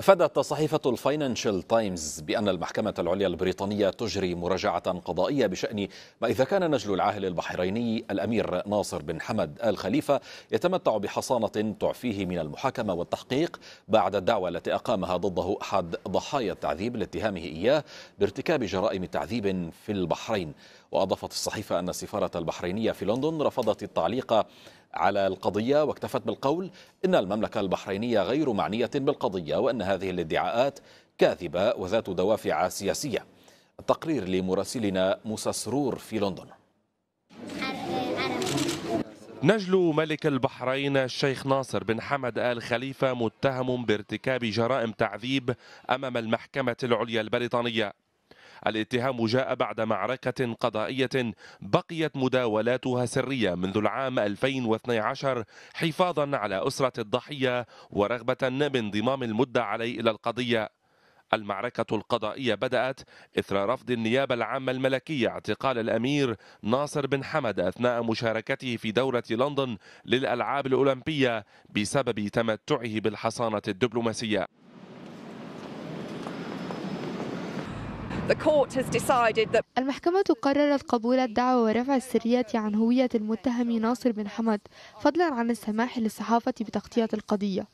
أفادت صحيفة الفاينانشال تايمز بأن المحكمة العليا البريطانية تجري مراجعة قضائية بشأن ما إذا كان نجل العاهل البحريني الأمير ناصر بن حمد آل خليفة يتمتع بحصانة تعفيه من المحاكمة والتحقيق بعد الدعوة التي أقامها ضده أحد ضحايا التعذيب لاتهامه إياه بارتكاب جرائم تعذيب في البحرين وأضافت الصحيفة أن السفارة البحرينية في لندن رفضت التعليق على القضية واكتفت بالقول إن المملكة البحرينية غير معنية بالقضية وأن هذه الادعاءات كاذبة وذات دوافع سياسية التقرير لمراسلنا موسى سرور في لندن نجل ملك البحرين الشيخ ناصر بن حمد آل خليفة متهم بارتكاب جرائم تعذيب أمام المحكمة العليا البريطانية الاتهام جاء بعد معركة قضائية بقيت مداولاتها سرية منذ العام 2012 حفاظا على أسرة الضحية ورغبة بانضمام المعركة إلى القضية المعركة القضائية بدأت إثر رفض النيابة العامة الملكية اعتقال الأمير ناصر بن حمد أثناء مشاركته في دورة لندن للألعاب الأولمبية بسبب تمتعه بالحصانة الدبلوماسية المحكمة قررت قبول الدعوة ورفع السرية عن هوية المتهم ناصر بن حمد فضلا عن السماح للصحافة بتغطية القضية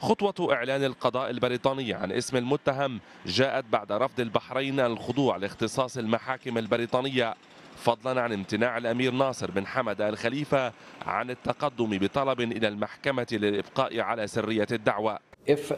خطوة إعلان القضاء البريطاني عن اسم المتهم جاءت بعد رفض البحرين الخضوع لاختصاص المحاكم البريطانية فضلا عن امتناع الأمير ناصر بن حمد الخليفة عن التقدم بطلب إلى المحكمة للإبقاء على سرية الدعوة Uh,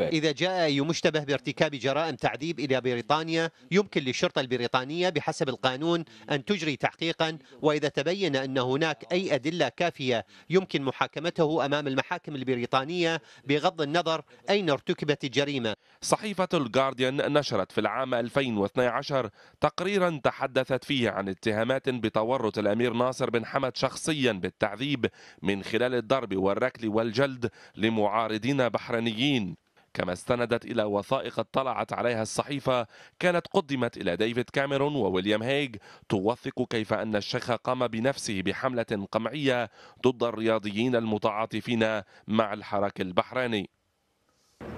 إذا جاء أي مشتبه بارتكاب جرائم تعذيب إلى بريطانيا يمكن للشرطة البريطانية بحسب القانون أن تجري تحقيقا وإذا تبين أن هناك أي أدلة كافية يمكن محاكمته أمام المحاكم البريطانية بغض النظر أين ارتكبت الجريمة صحيفة الجارديان نشرت في العام 2012 تقريرا تحدثت فيه عن اتهامات بتورط الأمير ناصر بن حمد شخصيا بالتعذيب من خلال الضرب والركل والجلد لمعارضين بحرينيين كما استندت إلى وثائق اطلعت عليها الصحيفة كانت قدمت إلى ديفيد كاميرون وويليام هيج توثق كيف أن الشيخ قام بنفسه بحملة قمعية ضد الرياضيين المتعاطفين مع الحراك البحريني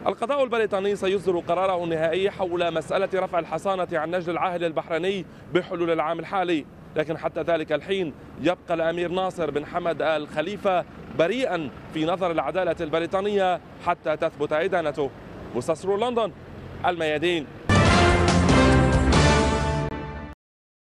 القضاء البريطاني سيصدر قراره النهائي حول مسألة رفع الحصانة عن نجل العاهل البحريني بحلول العام الحالي لكن حتى ذلك الحين يبقى الأمير ناصر بن حمد آل خليفة بريئا في نظر العدالة البريطانية حتى تثبت إدانته مستصر لندن الميادين